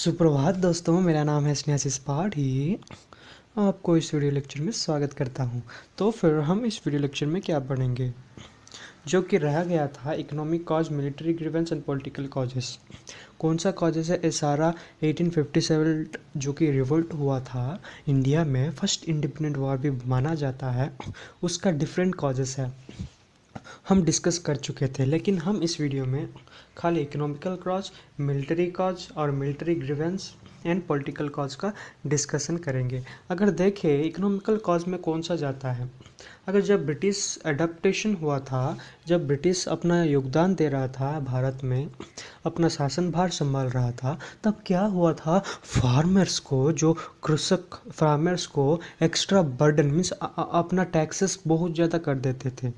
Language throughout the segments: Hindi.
सुप्रभात दोस्तों मेरा नाम है स्नेहा पाठी आपको इस वीडियो लेक्चर में स्वागत करता हूँ तो फिर हम इस वीडियो लेक्चर में क्या पढ़ेंगे जो कि रह गया था economic cause military grievance and political causes कौन सा कॉजेस है सारा 1857 जो कि रिवोल्ट हुआ था इंडिया में फर्स्ट इंडिपेंडेंट वॉर भी माना जाता है उसका डिफरेंट कॉजेस है हम डिस्कस कर चुके थे लेकिन हम इस वीडियो में खाली इकोनॉमिकल क्रॉज मिलिट्री क्रॉज और military grievance and political cause का डिस्कशन करेंगे अगर देखें इकोनॉमिकल कॉज में कौन सा जाता है अगर जब ब्रिटिश अडेप्टेशन हुआ था जब ब्रिटिश अपना योगदान दे रहा था भारत में अपना शासन भार संभाल रहा था तब क्या हुआ था फार्मर्स को जो कृषक फार्मर्स को एक्स्ट्रा बर्डन मीन्स अपना टैक्सेस बहुत ज़्यादा कर देते थे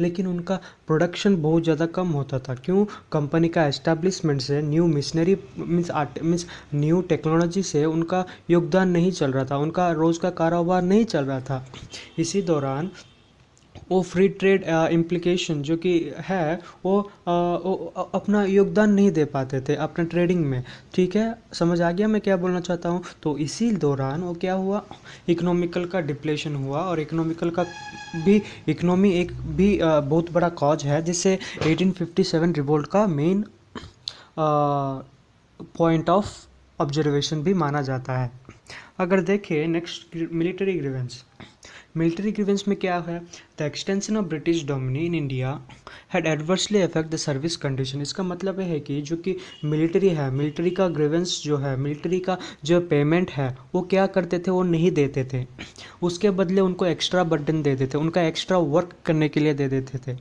लेकिन उनका प्रोडक्शन बहुत ज़्यादा कम होता था क्यों कंपनी का एस्टैब्लिशमेंट से new missionary means art means new tech technology से उनका योगदान नहीं चल रहा था उनका रोज़ का कारोबार नहीं चल रहा था इसी दौरान वो फ्री ट्रेड इम्प्लीकेशन जो कि है वो, आ, uh, वो अपना योगदान नहीं दे पाते थे अपने ट्रेडिंग में ठीक है समझ आ गया मैं क्या बोलना चाहता हूँ तो इसी दौरान वो क्या हुआ इकोनॉमिकल का डिप्लेशन हुआ और इकोनॉमिकल का भी इकोनॉमी एक भी आ, uh, बहुत बड़ा कॉज है जिससे 1857 रिवोल्ट का मेन पॉइंट ऑफ ऑब्जर्वेशन भी माना जाता है अगर देखें next military grievance military grievance में क्या है the extension of British dominion in India had adversely affect the service condition इसका मतलब है कि जो कि मिलिट्री है मिलिट्री का ग्रीवेंस जो है मिलिट्री का जो पेमेंट है वो क्या करते थे वो नहीं देते थे उसके बदले उनको एक्स्ट्रा बर्डन दे देते उनका एक्स्ट्रा वर्क करने के लिए दे देते थे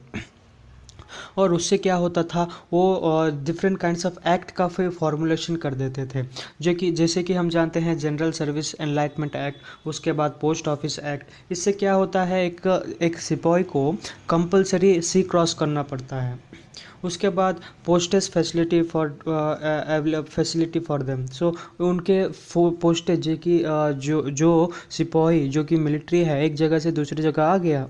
और उससे क्या होता था वो डिफरेंट काइंड्स ऑफ एक्ट का फिर फॉर्मुलेशन कर देते थे जो कि जैसे कि हम जानते हैं जनरल सर्विस एनलाइटमेंट एक्ट उसके बाद पोस्ट ऑफिस एक्ट इससे क्या होता है एक एक सिपाही को कंपलसरी सी क्रॉस करना पड़ता है उसके बाद postage facility for facility for them so उनके पोस्टेज जो कि जो जो सिपाही जो कि मिलिट्री है एक जगह से दूसरी जगह आ गया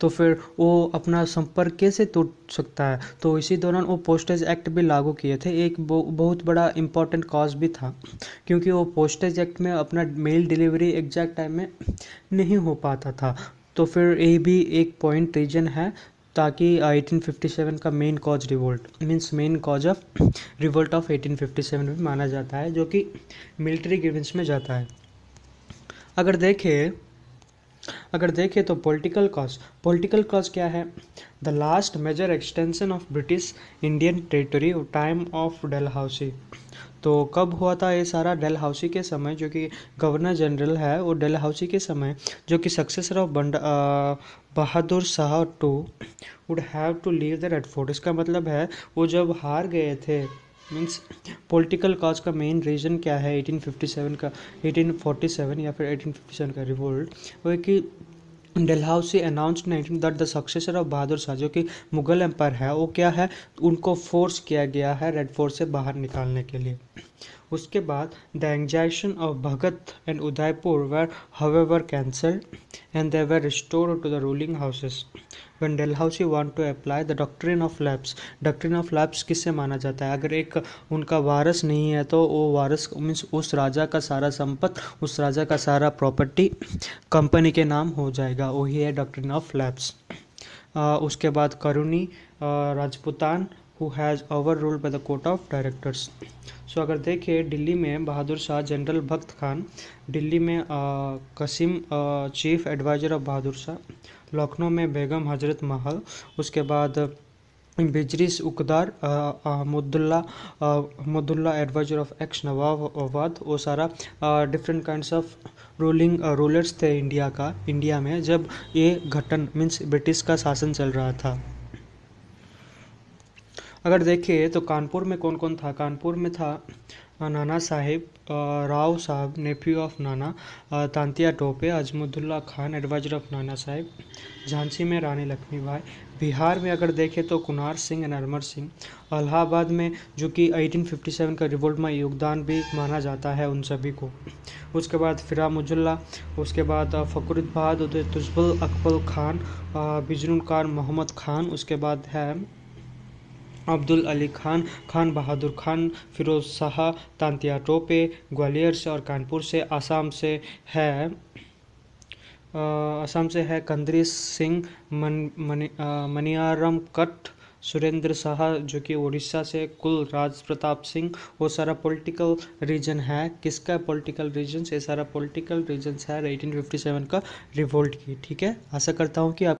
तो फिर वो अपना संपर्क कैसे टूट सकता है तो इसी दौरान वो पोस्टेज एक्ट भी लागू किए थे एक बहुत बड़ा इम्पॉर्टेंट कॉज भी था क्योंकि वो पोस्टेज एक्ट में अपना मेल डिलीवरी एग्जैक्ट टाइम में नहीं हो पाता था तो फिर ये भी एक पॉइंट रीजन है ताकि 1857 का main cause revolt means main cause of revolt of 1857 भी माना जाता है जो कि मिलिट्री ग्रीवेंस में जाता है अगर देखें अगर देखें तो पॉलिटिकल कॉज पॉलिटिकल कॉज क्या है the last major extension of British Indian territory time of Dalhousie तो कब हुआ था ये सारा डेल हाउसी के समय जो कि गवर्नर जनरल है वो डेल हाउसी के समय जो कि सक्सेसर ऑफ बंड Bahadur Shah to would have to leave the Red Fort इसका मतलब है वो जब हार गए थे मीन्स पॉलिटिकल काज का मेन रीज़न क्या है 1857 का 1847 या फिर 1857 का रिवोल्ट वो है कि Dalhousie announce nineteen that the successor of Bahadur Shah जो कि मुगल एम्पायर है वो क्या है उनको फोर्स किया गया है रेड फोर्स से बाहर निकालने के लिए उसके बाद the annexation of Bhagat and Udaipur were however cancel and they were restore to the ruling houses when Dalhousie want to apply the doctrine of lapse doctrine of lapse किससे माना जाता है अगर एक उनका वारस नहीं है तो वो वारस मीन्स उस राजा का सारा संपत्त उस राजा का सारा प्रॉपर्टी कंपनी के नाम हो जाएगा वही है डॉक्ट्रिन ऑफ लैप्स उसके बाद करुणी Rajputana who has over rule by the court of directors so अगर देखें दिल्ली में बहादुर शाह जनरल भक्त खान दिल्ली में आ, कसिम आ, chief adviser of Bahadur Shah Lucknow में बेगम हजरत महल उसके बाद बिजरिस उकदार मुद्दुल्ला मुद्दुल्ला एडवाइजर ऑफ एक्स नवाबाद वो सारा different kinds of ruling rulers थे इंडिया का इंडिया में जब ये घटन मीन्स ब्रिटिश का शासन चल रहा था अगर देखिए तो कानपुर में कौन कौन था कानपुर में था नाना साहेब राव साहब nephew of Nana Tantia Tope Azimullah Khan adviser of Nana Saheb Jhansi में रानी लक्ष्मीबाई बिहार में अगर देखें तो कुनार सिंह एंड अरमर सिंह अलाहाबाद में जो कि 1857 का रिवोल्ट में योगदान भी माना जाता है उन सभी को उसके बाद फिरामुजुल्ला उसके बाद फ़करुद्द बहादुर तुजबुल अकबल खान बिजनुल खान मोहम्मद खान उसके बाद है अब्दुल अली खान खान बहादुर खान फिरोज शाह तांतिया टोपे ग्वालियर से और कानपुर से आसाम से है असम से है कंदरी सिंह मन, मनि, मनियारम कट सुरेंद्र शाह जो कि उड़ीसा से कुल राज प्रताप सिंह वो सारा पॉलिटिकल रीजन है किसका पॉलिटिकल रीजन ये सारा पॉलिटिकल रीजन्स है 1857 का रिवोल्ट की ठीक है आशा करता हूँ कि आप